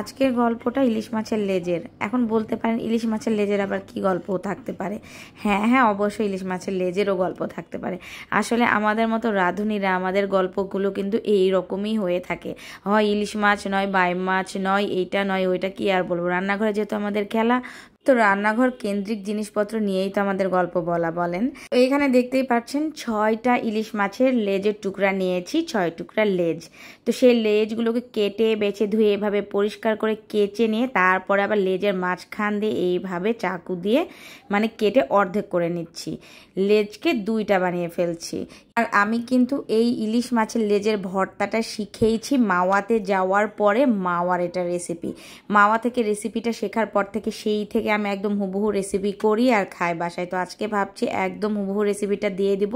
আজকের গল্পটা ইলিশ মাছের লেজের এখন বলতে পারেন ইলিশ মাছের লেজের আবার কি গল্প থাকতে পারে হ্যাঁ হ্যাঁ অবশ্যই ইলিশ মাছের লেজেরও গল্প থাকতে পারে আসলে আমাদের মতো রাঁধুনিরা আমাদের গল্পগুলো কিন্তু এই রকমই হয়ে থাকে হয় ইলিশ মাছ নয় বাই মাছ নয় এইটা নয় ওইটা কি আর বলবো রান্নাঘরে যেহেতু আমাদের খেলা তো রান্নাঘর কেন্দ্রিক জিনিসপত্র নিয়েই তো আমাদের গল্প বলা বলেন এখানে দেখতেই পাচ্ছেন ছয়টা ইলিশ মাছের লেজের টুকরা নিয়েছি ছয় টুকরা লেজ তো সেই লেজগুলোকে কেটে বেছে ধুয়ে এভাবে পরিষ্কার করে কেচে নিয়ে তারপরে আবার লেজের মাঝখান দিয়ে এইভাবে চাকু দিয়ে মানে কেটে অর্ধেক করে নিচ্ছি লেজকে দুইটা বানিয়ে ফেলছি আর আমি কিন্তু এই ইলিশ মাছের লেজের ভর্তাটা শিখেইছি মাওয়াতে যাওয়ার পরে মাওয়ার এটা রেসিপি মাওয়া থেকে রেসিপিটা শেখার পর থেকে সেই থেকে আমি একদম হুবহু রেসিপি করি আর খাই বাসায় তো আজকে ভাবছি একদম হুবহু রেসিপিটা দিয়ে দিব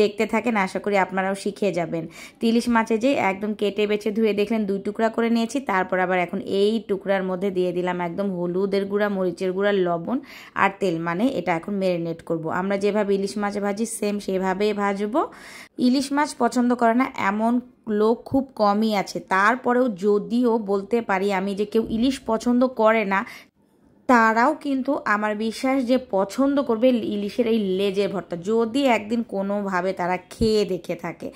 দেখতে থাকেন আশা করি আপনারাও শিখে যাবেন ইলিশ মাছে যে একদম কেটে বেছে ধুয়ে দেখলেন দুই টুকরা করে নিয়েছি তারপর আবার এখন এই টুকরার মধ্যে দিয়ে দিলাম একদম হলুদের গুঁড়া মরিচের গুঁড়া লবণ আর তেল মানে এটা এখন মেরিনেট করব আমরা যেভাবে ইলিশ মাছ ভাজি সেম সেভাবেই ভাজবো ইলিশ মাছ পছন্দ করে না এমন লোক খুব কমই আছে তারপরেও যদিও বলতে পারি আমি যে কেউ ইলিশ পছন্দ করে না তারাও কিন্তু আমার বিশ্বাস যে পছন্দ করবে ইলিশের এই লেজের ভর্তা যদি একদিন কোনোভাবে তারা খেয়ে দেখে থাকে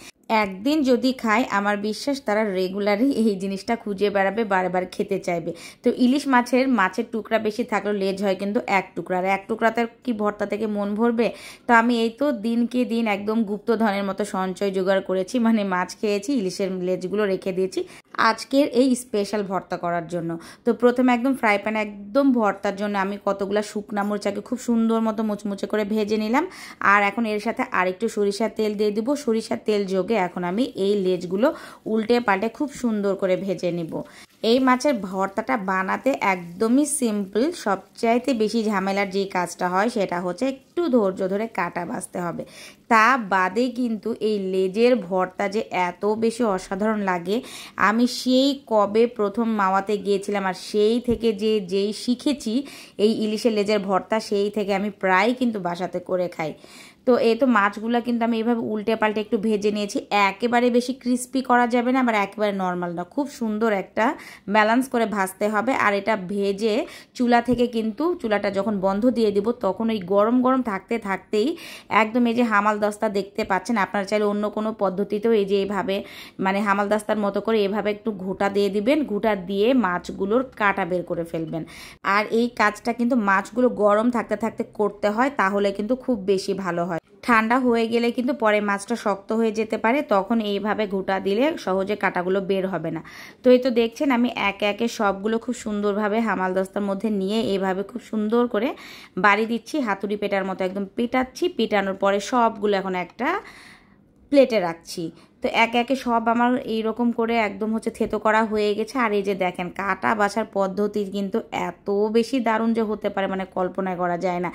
একদিন যদি খায় আমার বিশ্বাস তারা রেগুলারই এই জিনিসটা খুঁজে বেড়াবে বারবার খেতে চাইবে তো ইলিশ মাছের মাছের টুকরা বেশি থাকলেও লেজ হয় কিন্তু এক টুকরা আর এক টুকরাতে কি ভর্তা থেকে মন ভরবে তো আমি এই তো দিনকে দিন একদম গুপ্তধনের মতো সঞ্চয় জোগাড় করেছি মানে মাছ খেয়েছি ইলিশের লেজগুলো রেখে দিয়েছি আজকের এই স্পেশাল ভর্তা করার জন্য তো প্রথমে একদম ফ্রাই প্যান একদম ভর্তার জন্য আমি কতগুলো শুকনা মরিচাকে খুব সুন্দর মতো মুচমুচে করে ভেজে নিলাম আর এখন এর সাথে আরেকটু সরিষার তেল দিয়ে দেবো সরিষার তেল যোগে এখন আমি এই লেজগুলো উল্টে পাল্টে খুব সুন্দর করে ভেজে নিব এই মাছের ভর্তাটা বানাতে একদমই সিম্পল সবচাইতে বেশি ঝামেলার যে কাজটা হয় সেটা হচ্ছে একটু ধৈর্য ধরে কাটা বাঁচতে হবে তা বাদে কিন্তু এই লেজের ভর্তা যে এত বেশি অসাধারণ লাগে আমি সেই কবে প্রথম মাওয়াতে গিয়েছিলাম আর সেই থেকে যে যেই শিখেছি এই ইলিশের লেজের ভর্তা সেই থেকে আমি প্রায় কিন্তু বাসাতে করে খাই তো এই তো মাছগুলো কিন্তু আমি এইভাবে উল্টে পাল্টে একটু ভেজে নিয়েছি একেবারে বেশি ক্রিস্পি করা যাবে না আবার একেবারে নর্মাল না খুব সুন্দর একটা ব্যালেন্স করে ভাজতে হবে আর এটা ভেজে চুলা থেকে কিন্তু চুলাটা যখন বন্ধ দিয়ে দিব তখন ওই গরম গরম থাকতে থাকতেই একদম এই যে হামাল দস্তা দেখতে পাচ্ছেন আপনারা চাইলে অন্য কোনো পদ্ধতিতেও এই যে এইভাবে মানে হামাল দস্তার মতো করে এভাবে একটু ঘুটা দিয়ে দিবেন ঘুটা দিয়ে মাছগুলোর কাটা বের করে ফেলবেন আর এই কাজটা কিন্তু মাছগুলো গরম থাকতে থাকতে করতে হয় তাহলে কিন্তু খুব বেশি ভালো হয় হয় ঠান্ডা হয়ে গেলে কিন্তু পরে মাছটা শক্ত হয়ে যেতে পারে তখন এইভাবে ঘুটা দিলে সহজে কাটাগুলো বের হবে না তো এই তো দেখছেন আমি একে একে সবগুলো খুব সুন্দরভাবে হামাল দস্তার মধ্যে নিয়ে এইভাবে খুব সুন্দর করে বাড়ি দিচ্ছি হাতুড়ি পেটার মতো একদম পেটাচ্ছি পেটানোর পরে সবগুলো এখন একটা প্লেটে রাখছি তো একে একে সব আমার এই রকম করে একদম হচ্ছে থেতো করা হয়ে গেছে আর এই যে দেখেন কাটা বাছার পদ্ধতি কিন্তু এত বেশি দারুণ যে হতে পারে মানে কল্পনা করা যায় না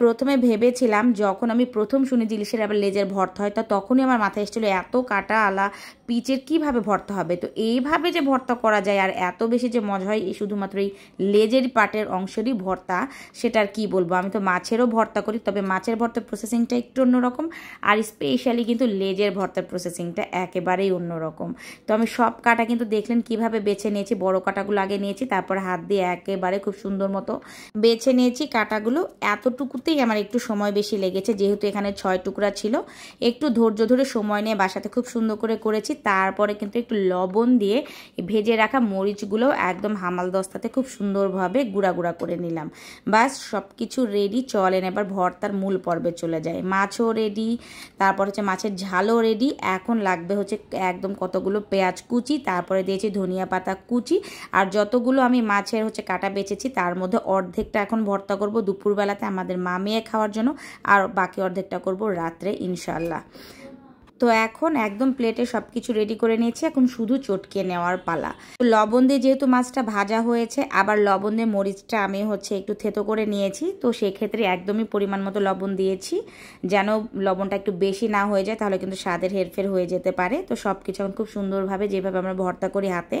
প্রথমে ভেবেছিলাম যখন আমি প্রথম শুনি জিলিসের আবার লেজের ভর্তা হয় তা তখনই আমার মাথায় এসেছিলো এত কাটা আলা পিচের কিভাবে ভর্তা হবে তো এইভাবে যে ভর্তা করা যায় আর এত বেশি যে মজা হয় এই শুধুমাত্র এই লেজের পাটের অংশেরই ভর্তা সেটার কি বলবো আমি তো মাছেরও ভর্তা করি তবে মাছের ভর্তার প্রসেসিংটা একটু অন্যরকম আর স্পেশালি কিন্তু লেজের ভর্তার প্রসেসিংটা একেবারেই অন্যরকম তো আমি সব কাটা কিন্তু দেখলেন কিভাবে বেছে নিয়েছি বড় কাটাগুলো আগে নিয়েছি তারপর হাত দিয়ে একেবারে খুব সুন্দর মতো বেছে নিয়েছি কাটাগুলো এতটুকুতেই আমার একটু সময় বেশি লেগেছে যেহেতু এখানে ছয় টুকরা ছিল একটু ধৈর্য ধরে সময় নিয়ে বাসাতে খুব সুন্দর করে করেছি তারপরে কিন্তু একটু লবণ দিয়ে ভেজে রাখা মরিচগুলো একদম হামাল দস্তাতে খুব সুন্দরভাবে গুঁড়া গুঁড়া করে নিলাম বাস সব কিছু রেডি চলেন এবার ভর্তার মূল পর্বে চলে যায় মাছও রেডি তারপর হচ্ছে মাছের ঝালও রেডি এখন লাগ লাগবে হচ্ছে একদম কতগুলো পেঁয়াজ কুচি তারপরে দিয়েছি ধনিয়া পাতা কুচি আর যতগুলো আমি মাছের হচ্ছে কাটা বেচেছি তার মধ্যে অর্ধেকটা এখন ভর্তা করব দুপুরবেলাতে আমাদের মামিয়ে খাওয়ার জন্য আর বাকি অর্ধেকটা করব রাত্রে ইনশাল্লাহ তো এখন একদম প্লেটে সব কিছু রেডি করে নিয়েছি এখন শুধু চটকে নেওয়ার পালা তো লবণ দিয়ে যেহেতু মাছটা ভাজা হয়েছে আবার লবণ দিয়ে মরিচটা আমি হচ্ছে একটু থেতো করে নিয়েছি তো সেক্ষেত্রে একদমই পরিমাণ মতো লবণ দিয়েছি যেন লবণটা একটু বেশি না হয়ে যায় তাহলে কিন্তু স্বাদের হেরফের হয়ে যেতে পারে তো সব কিছু এখন খুব সুন্দরভাবে যেভাবে আমরা ভর্তা করি হাতে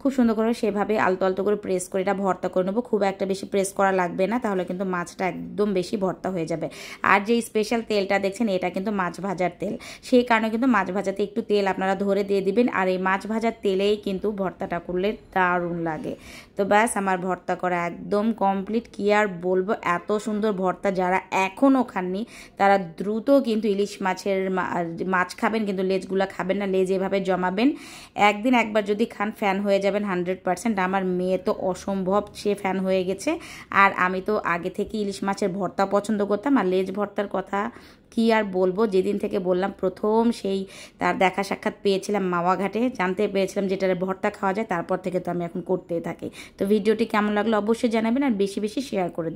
খুব সুন্দর করে সেভাবে আলতো আলতো করে প্রেস করে এটা ভর্তা করে নেবো খুব একটা বেশি প্রেস করা লাগবে না তাহলে কিন্তু মাছটা একদম বেশি ভর্তা হয়ে যাবে আর যে স্পেশাল তেলটা দেখছেন এটা কিন্তু মাছ ভাজার তেল সেই কারণে কিন্তু মাছ ভাজাতে একটু তেল আপনারা ধরে দিয়ে দিবেন আর এই মাছ ভাজার তেলেই কিন্তু ভর্তাটা করলে দারুণ লাগে তো ব্যাস আমার ভর্তা করা একদম কমপ্লিট কি আর বলবো এত সুন্দর ভর্তা যারা এখনও খাননি তারা দ্রুত কিন্তু ইলিশ মাছের মাছ খাবেন কিন্তু লেজগুলো খাবেন না লেজ এভাবে জমাবেন একদিন একবার যদি খান ফ্যান হয়ে যাবেন হান্ড্রেড পারসেন্ট আমার মেয়ে তো অসম্ভব সে ফ্যান হয়ে গেছে আর আমি তো আগে থেকে ইলিশ মাছের ভর্তা পছন্দ করতাম আর লেজ ভর্তার কথা কি আর বলবো যেদিন থেকে বললাম প্রথম সেই তার দেখা সাক্ষাৎ পেয়েছিলাম মাওয়াঘাটে জানতে পেরেছিলাম যেটার ভর্তা খাওয়া যায় তারপর থেকে তো আমি এখন করতেই থাকি তো ভিডিওটি কেমন লাগলো অবশ্যই জানাবেন আর বেশি বেশি শেয়ার করে দিন